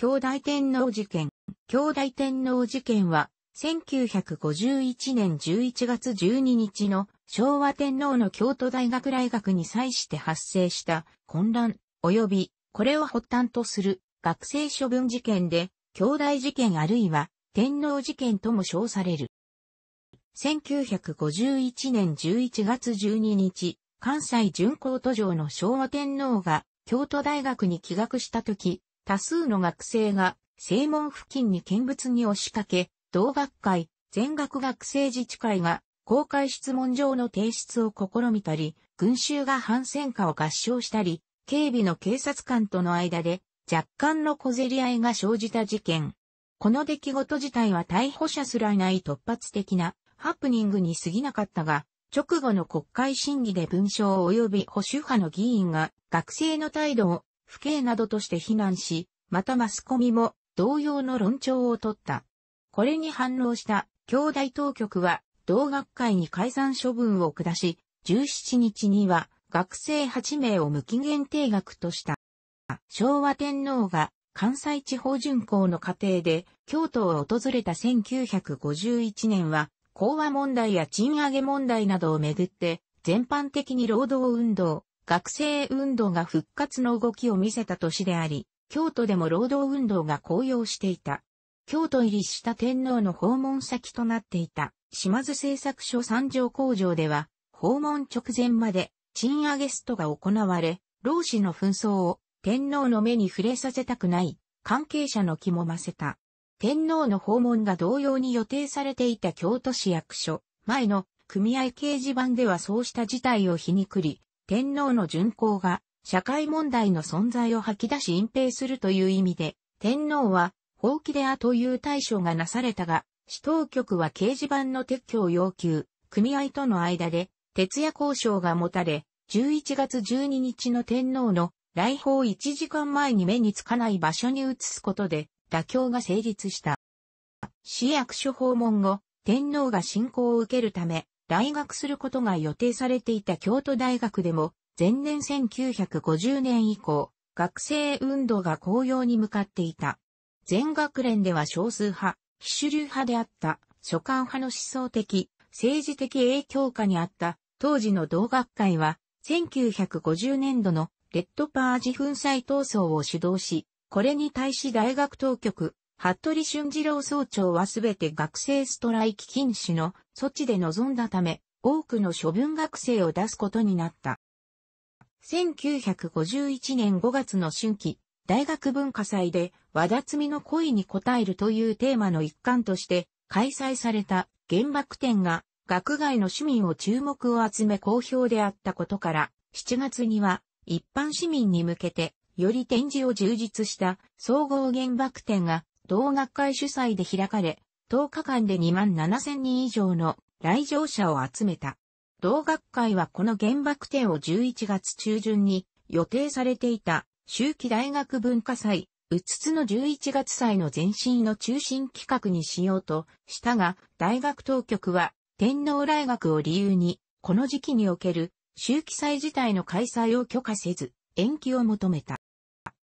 兄弟天皇事件。兄弟天皇事件は、1951年11月12日の昭和天皇の京都大学大学に際して発生した混乱及びこれを発端とする学生処分事件で兄弟事件あるいは天皇事件とも称される。1951年11月12日、関西巡行途上の昭和天皇が京都大学に帰学した時、多数の学生が正門付近に見物に押しかけ、同学会、全学学生自治会が公開質問状の提出を試みたり、群衆が反戦歌を合唱したり、警備の警察官との間で若干の小競り合いが生じた事件。この出来事自体は逮捕者すらいない突発的なハプニングに過ぎなかったが、直後の国会審議で文章及び保守派の議員が学生の態度を不敬などとして非難し、またマスコミも同様の論調を取った。これに反応した兄弟当局は同学会に解散処分を下し、17日には学生8名を無期限定額とした。昭和天皇が関西地方巡行の過程で京都を訪れた1951年は、講和問題や賃上げ問題などをめぐって、全般的に労働運動、学生運動が復活の動きを見せた年であり、京都でも労働運動が高揚していた。京都入りした天皇の訪問先となっていた島津製作所三条工場では、訪問直前まで賃上げストが行われ、老子の紛争を天皇の目に触れさせたくない関係者の気もませた。天皇の訪問が同様に予定されていた京都市役所前の組合掲示板ではそうした事態を皮肉り、天皇の巡行が社会問題の存在を吐き出し隠蔽するという意味で、天皇は、放棄であという対処がなされたが、市当局は掲示板の撤去を要求、組合との間で、徹夜交渉が持たれ、11月12日の天皇の来訪1時間前に目につかない場所に移すことで、妥協が成立した。市役所訪問後、天皇が進行を受けるため、来学することが予定されていた京都大学でも、前年1950年以降、学生運動が紅葉に向かっていた。全学連では少数派、非主流派であった、所管派の思想的、政治的影響下にあった、当時の同学会は、1950年度のレッドパージ粉砕闘争を主導し、これに対し大学当局、服部俊二郎総長はすべて学生ストライキ禁止の措置で臨んだため、多くの処分学生を出すことになった。1951年5月の春季、大学文化祭で、和田摘みの恋に応えるというテーマの一環として、開催された原爆展が、学外の市民を注目を集め好評であったことから、7月には、一般市民に向けて、より展示を充実した総合原爆展が同学会主催で開かれ、10日間で2万7000人以上の来場者を集めた。同学会はこの原爆展を11月中旬に予定されていた秋季大学文化祭、うつつの11月祭の前身の中心企画にしようとしたが、大学当局は天皇来学を理由に、この時期における秋季祭自体の開催を許可せず、延期を求めた。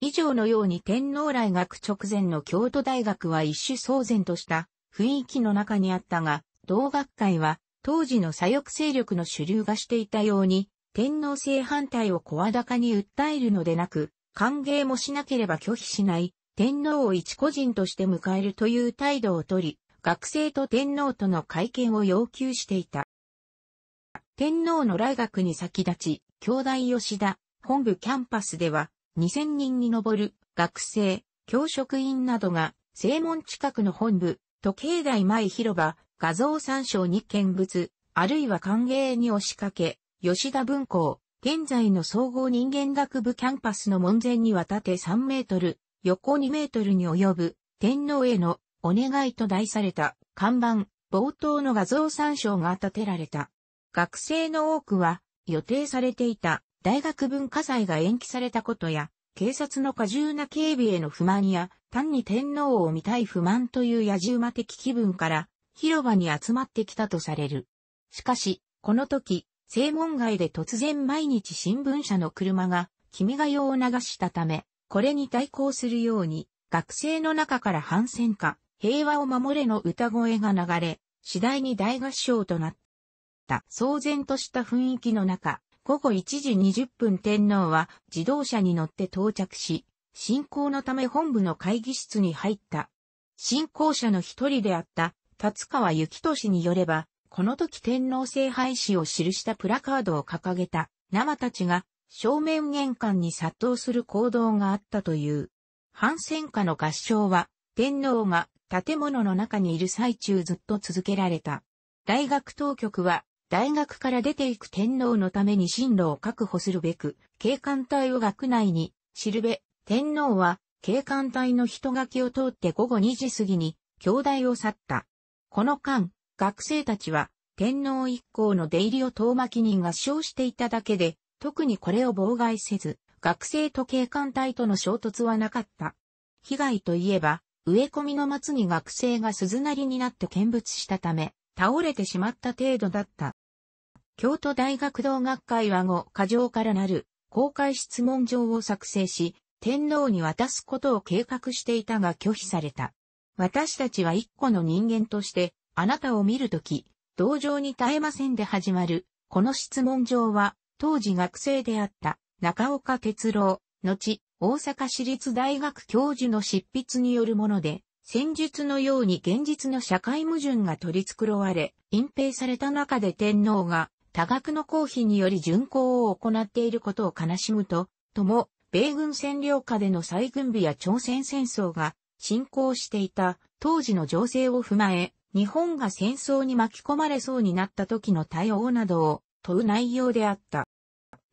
以上のように天皇来学直前の京都大学は一種騒然とした雰囲気の中にあったが、同学会は当時の左翼勢力の主流がしていたように、天皇制反対を声高に訴えるのでなく、歓迎もしなければ拒否しない、天皇を一個人として迎えるという態度をとり、学生と天皇との会見を要求していた。天皇の来学に先立ち、京大吉田、本部キャンパスでは、2000人に上る学生、教職員などが、正門近くの本部、時計台前広場、画像参照に見物、あるいは歓迎に押しかけ、吉田文庫、現在の総合人間学部キャンパスの門前には縦3メートル、横2メートルに及ぶ、天皇へのお願いと題された看板、冒頭の画像参照が立てられた。学生の多くは、予定されていた大学文化祭が延期されたことや、警察の過重な警備への不満や、単に天皇を見たい不満という野獣馬的気分から広場に集まってきたとされる。しかし、この時、正門外で突然毎日新聞社の車が君が代を流したため、これに対抗するように学生の中から反戦か平和を守れの歌声が流れ、次第に大合唱となった。騒然とした雰囲気の中、午後1時20分天皇は自動車に乗って到着し、進行のため本部の会議室に入った。信仰者の一人であった、達川幸俊によれば、この時天皇制廃止を記したプラカードを掲げた生たちが正面玄関に殺到する行動があったという。反戦歌の合唱は天皇が建物の中にいる最中ずっと続けられた。大学当局は大学から出ていく天皇のために進路を確保するべく、警官隊を学内に、しるべ、天皇は、警官隊の人垣を通って午後2時過ぎに、京大を去った。この間、学生たちは、天皇一行の出入りを遠巻きに合唱していただけで、特にこれを妨害せず、学生と警官隊との衝突はなかった。被害といえば、植え込みの松に学生が鈴なりになって見物したため、倒れてしまった程度だった。京都大学同学会は後、過剰からなる公開質問状を作成し、天皇に渡すことを計画していたが拒否された。私たちは一個の人間として、あなたを見るとき、同情に絶えませんで始まる、この質問状は、当時学生であった中岡哲郎、後、大阪市立大学教授の執筆によるもので、戦術のように現実の社会矛盾が取り繕われ、隠蔽された中で天皇が多額の公費により巡行を行っていることを悲しむと、とも、米軍占領下での再軍備や朝鮮戦争が進行していた当時の情勢を踏まえ、日本が戦争に巻き込まれそうになった時の対応などを問う内容であった。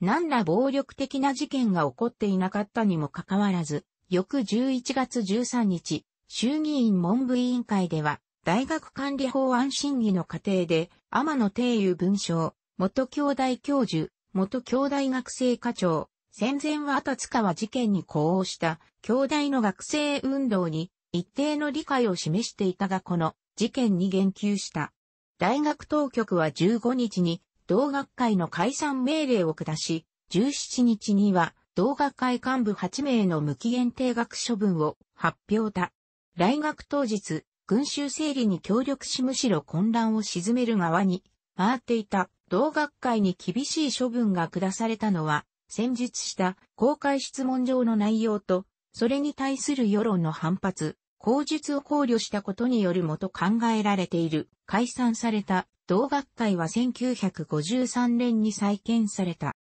何ら暴力的な事件が起こっていなかったにもかかわらず、翌11月13日、衆議院文部委員会では、大学管理法案審議の過程で、天野定友文章、元兄弟教授、元兄弟学生課長、戦前はあ川事件に呼応した、兄弟の学生運動に一定の理解を示していたがこの事件に言及した。大学当局は15日に同学会の解散命令を下し、17日には同学会幹部8名の無期限定学処分を発表だ。来学当日、群衆整理に協力しむしろ混乱を鎮める側に回っていた同学会に厳しい処分が下されたのは戦述した公開質問状の内容と、それに対する世論の反発、口述を考慮したことによるもと考えられている。解散された同学会は1953年に再建された。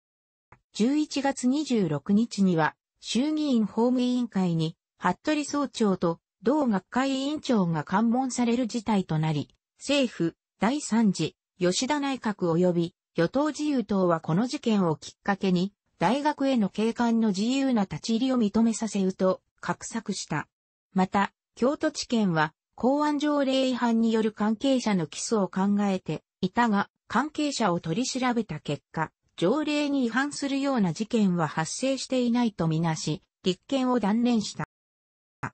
11月26日には衆議院法務委員会に服部総長と同学会委員長が関門される事態となり、政府第3次吉田内閣及び与党自由党はこの事件をきっかけに大学への警官の自由な立ち入りを認めさせると、画策した。また、京都地検は、公安条例違反による関係者の起訴を考えていたが、関係者を取り調べた結果、条例に違反するような事件は発生していないとみなし、立件を断念した。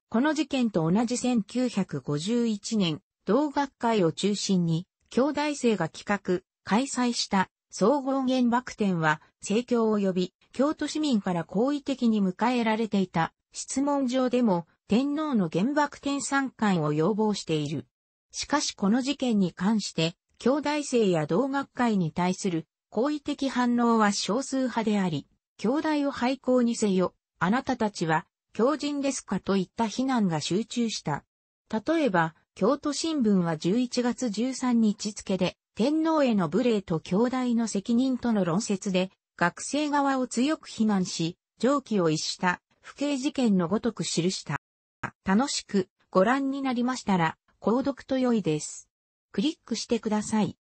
この事件と同じ1951年、同学会を中心に、兄弟生が企画、開催した総合原爆展は教を及び京都市民から好意的に迎えられていた質問上でも天皇の原爆展参観を要望している。しかしこの事件に関して兄弟生や同学会に対する好意的反応は少数派であり、兄弟を廃校にせよ、あなたたちは強人ですかといった非難が集中した。例えば、京都新聞は11月13日付で、天皇への無礼と兄弟の責任との論説で、学生側を強く非難し、上記を逸した不敬事件のごとく記した。楽しくご覧になりましたら、購読と良いです。クリックしてください。